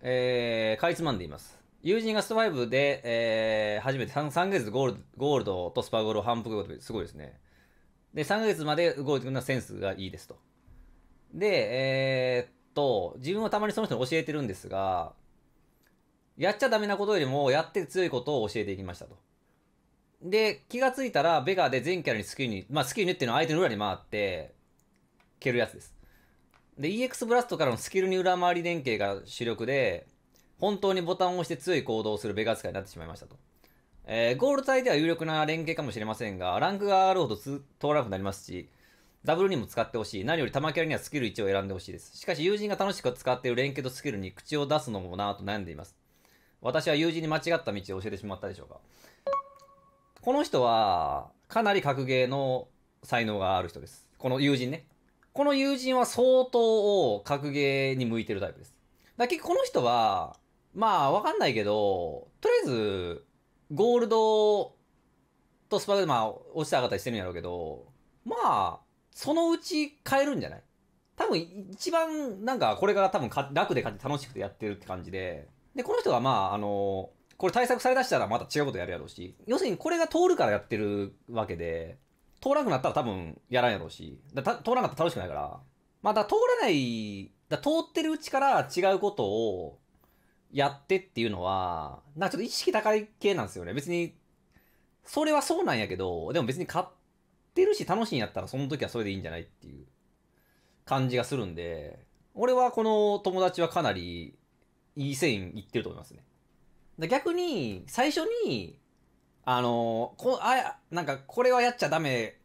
えー、かいつまんでいます。友人がスト5で、えー、初めて 3, 3ヶ月ゴールゴールドとスパゴールを反復ことすごいですね。で、3ヶ月まで動いてくるのセンスがいいですと。で、えー、っと、自分はたまにその人に教えてるんですが、やっちゃダメなことよりも、やって強いことを教えていきましたと。で、気がついたら、ベガで全キャラにスキルに、まあスキルにっていうのは相手の裏に回って、蹴るやつです。で、EX ブラストからのスキルに裏回り連携が主力で、本当にボタンを押して強い行動をするベガ扱いになってしまいましたと。えー、ゴール隊では有力な連携かもしれませんが、ランクがあるほど通らなくなりますし、ダブルにも使ってほしい。何より玉キャラにはスキル1を選んでほしいです。しかし友人が楽しく使っている連携とスキルに口を出すのもなぁと悩んでいます。私は友人に間違った道を教えてしまったでしょうか。この人は、かなり格ゲーの才能がある人です。この友人ね。この友人は相当格ゲーに向いてるタイプです。だ結局この人は、まあわかんないけど、とりあえず、ゴールドとスパルマでまあ落ちて上がったりしてるんやろうけど、まあ、そのうち変えるんじゃない多分一番なんかこれから多分楽で楽しくてやってるって感じで、で、この人がまああの、これ対策されだしたらまた違うことやるやろうし、要するにこれが通るからやってるわけで、通らなくなったら多分やらんやろうし、だ通らなかったら楽しくないから、まあ、だ通らない、だ通ってるうちから違うことをやってっていうのは、なんかちょっと意識高い系なんですよね。別に、それはそうなんやけど、でも別に買ってるし楽しいんやったらその時はそれでいいんじゃないっていう感じがするんで、俺はこの友達はかなりいい線いってると思いますね。逆に、最初にあのこあなんかこれはやっちゃダメ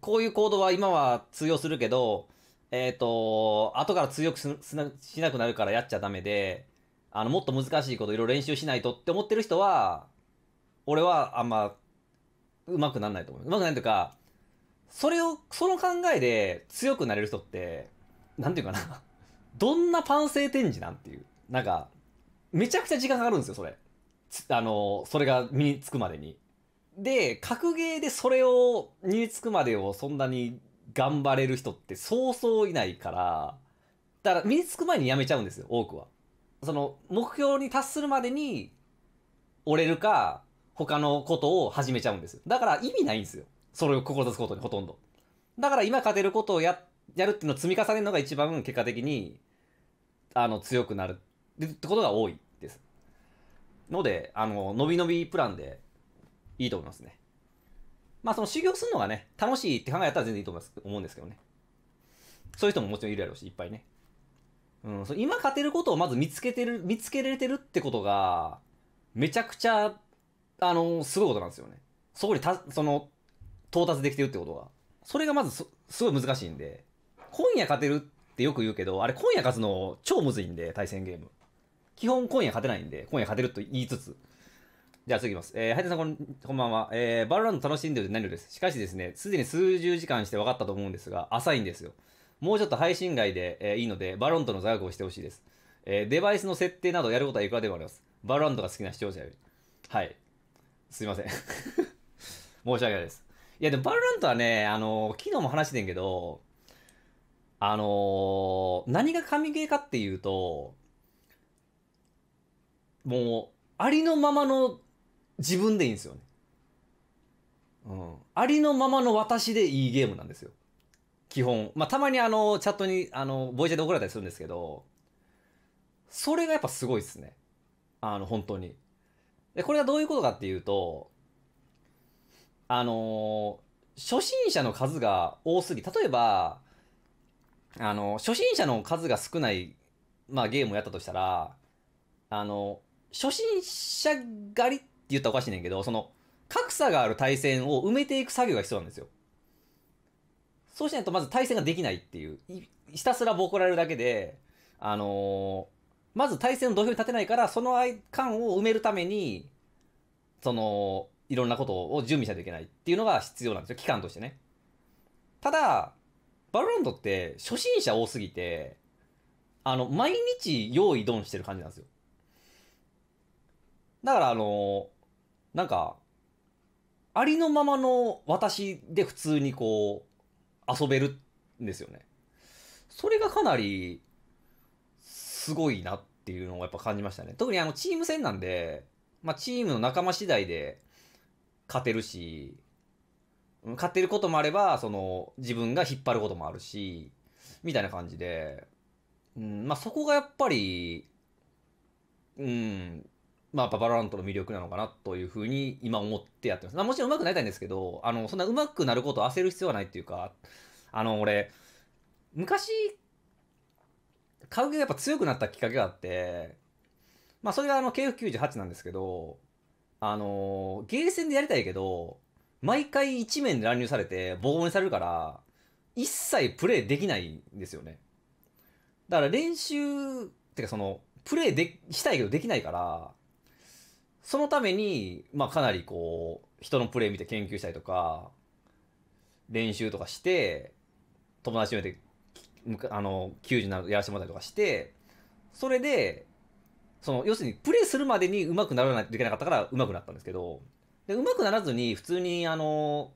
こういう行動は今は通用するけどえっ、ー、と後から通用しなくなるからやっちゃダメであのもっと難しいこといろいろ練習しないとって思ってる人は俺はあんまうまくならないと思ううまくないというかそれをその考えで強くなれる人って何て言うかなどんなパン性展示なんていうなんかめちゃくちゃ時間かかるんですよそれあの、それが身につくまでに。で、格ゲーでそれを身につくまでをそんなに頑張れる人ってそうそういないから、だから身につく前にやめちゃうんですよ、多くは。その、目標に達するまでに、折れるか、他のことを始めちゃうんですよ。だから意味ないんですよ。それを志すことにほとんど。だから今勝てることをや、やるっていうのを積み重ねるのが一番結果的に、あの、強くなるってことが多い。ので、あの、伸び伸びプランでいいと思いますね。まあ、その修行するのがね、楽しいって考えたら全然いいと思います思うんですけどね。そういう人ももちろんいるやろうし、いっぱいね。うん、そ今勝てることをまず見つけてる、見つけられてるってことが、めちゃくちゃ、あの、すごいことなんですよね。そこにた、その、到達できてるってことが。それがまずすごい難しいんで、今夜勝てるってよく言うけど、あれ今夜勝つの超むずいんで、対戦ゲーム。基本今夜勝てないんで、今夜勝てると言いつつ。じゃあ次いきます。えー、ハイテさんこん、こんばんは。えー、バルランド楽しんでるて何よりです。しかしですね、すでに数十時間して分かったと思うんですが、浅いんですよ。もうちょっと配信外で、えー、いいので、バロンとの座学をしてほしいです。えー、デバイスの設定などやることはいくらでもあります。バルランドが好きな視聴者より。はい。すいません。申し訳ないです。いや、でもバルラントはね、あのー、昨日も話してんけど、あのー、何が神ゲーかっていうと、もうありのままの自分でいいんですよね。うん、ありのままの私でいいゲームなんですよ。基本。まあ、たまにあの、チャットに、あの、ボイチャで怒られたりするんですけど、それがやっぱすごいですね。あの、本当に。で、これはどういうことかっていうと、あのー、初心者の数が多すぎ、例えば、あの、初心者の数が少ない、まあ、ゲームをやったとしたら、あの、初心者狩りって言ったらおかしいねんけど、その、格差がある対戦を埋めていく作業が必要なんですよ。そうしないとまず対戦ができないっていう、ひたすらボコられるだけで、あのー、まず対戦の土俵に立てないから、その間を埋めるために、その、いろんなことを準備しないといけないっていうのが必要なんですよ、期間としてね。ただ、バロランドって初心者多すぎて、あの、毎日用意ドンしてる感じなんですよ。だからあのー、なんか、ありのままの私で普通にこう、遊べるんですよね。それがかなり、すごいなっていうのをやっぱ感じましたね。特にあの、チーム戦なんで、まあ、チームの仲間次第で勝てるし、勝てることもあれば、その、自分が引っ張ることもあるし、みたいな感じで、うん、まあ、そこがやっぱり、うん、まあ、ババラントの魅力なのかなというふうに今思ってやってます。まあ、もちろん上手くなりたいんですけど、あの、そんな上手くなることを焦る必要はないっていうか、あの、俺、昔、買う気がやっぱ強くなったきっかけがあって、まあ、それがあの、KF98 なんですけど、あの、ゲーセンでやりたいけど、毎回一面で乱入されて、暴言されるから、一切プレイできないんですよね。だから練習、ってかその、プレイでしたいけどできないから、そのために、まあ、かなりこう、人のプレー見て研究したりとか、練習とかして、友達にめて、あの、球児になやらせてもらったりとかして、それで、その、要するに、プレーするまでにうまくならないといけなかったから、うまくなったんですけど、で、うまくならずに、普通に、あの、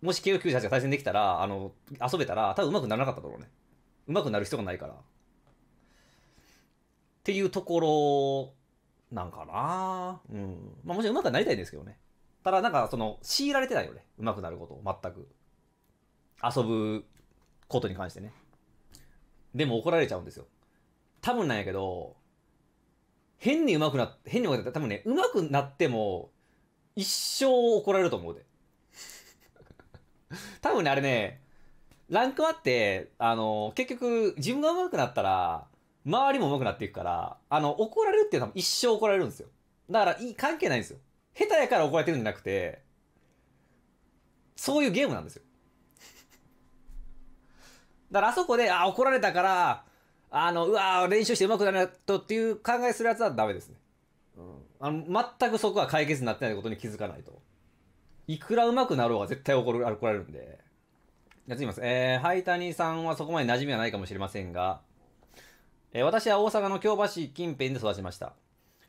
もし k o 9ちが対戦できたら、あの、遊べたら、多分うまくならなかっただろうね。うまくなる必要がないから。っていうところなんかなうん。まあもちろん上手くなりたいんですけどね。ただなんかその、強いられてないよね。上手くなることを、全く。遊ぶことに関してね。でも怒られちゃうんですよ。多分なんやけど、変に上手くなって、変に上手くなって、多分ね、上手くなっても、一生怒られると思うで。多分ね、あれね、ランクあって、あの、結局、自分が上手くなったら、周りも上手くなっていくから、あの、怒られるっていうのは一生怒られるんですよ。だから、いい、関係ないんですよ。下手やから怒られてるんじゃなくて、そういうゲームなんですよ。だからあそこで、あ、怒られたから、あの、うわ練習して上手くなるとっていう考えするやつはダメですね。うん。あの、全くそこは解決になってないことに気づかないと。いくら上手くなろうが絶対怒る、怒られるんで。じゃあ次ます。えー、ハイタニさんはそこまで馴染みはないかもしれませんが、えー、私は大阪の京橋近辺で育ちました。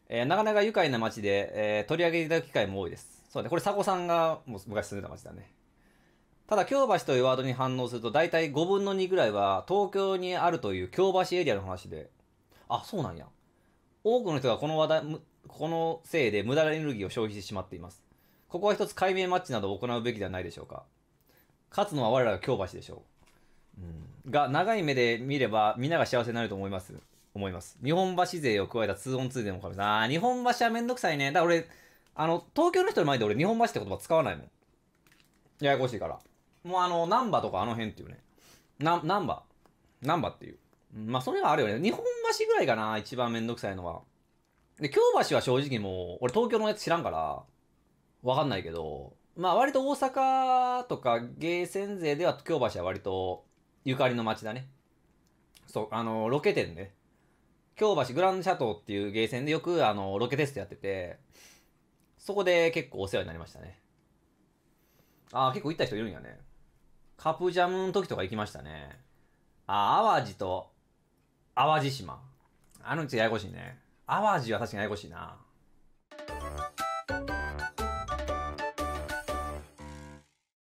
えー、なかなか愉快な街で、えー、取り上げていただく機会も多いです。そうね、これ佐古さんがもう昔住んでた街だね。ただ、京橋というワードに反応すると、大体5分の2ぐらいは、東京にあるという京橋エリアの話で、あ、そうなんや。多くの人がこの話題、このせいで無駄なエネルギーを消費してしまっています。ここは一つ解明マッチなどを行うべきではないでしょうか。勝つのは我らが京橋でしょう。が長い目で見ればみんなが幸せになると思います。思います。日本橋勢を加えた 2on2 でもかなあ日本橋はめんどくさいね。だから俺、あの、東京の人の前で俺日本橋って言葉使わないもん。ややこしいから。もうあの、難波とかあの辺っていうね。な、難波。難波っていう。まあ、それがあるよね。日本橋ぐらいかな一番めんどくさいのは。で、京橋は正直もう、俺東京のやつ知らんから、わかんないけど、まあ割と大阪とかゲーセン勢では京橋は割とゆかりの町だね。そう、あの、ロケ店で、ね、京橋グランドシャトーっていうゲーセンでよく、あの、ロケテストやってて、そこで結構お世話になりましたね。ああ、結構行った人いるんやね。カプジャムの時とか行きましたね。ああ、淡路と、淡路島。あのうちややこしいね。淡路は確かにややこしいな。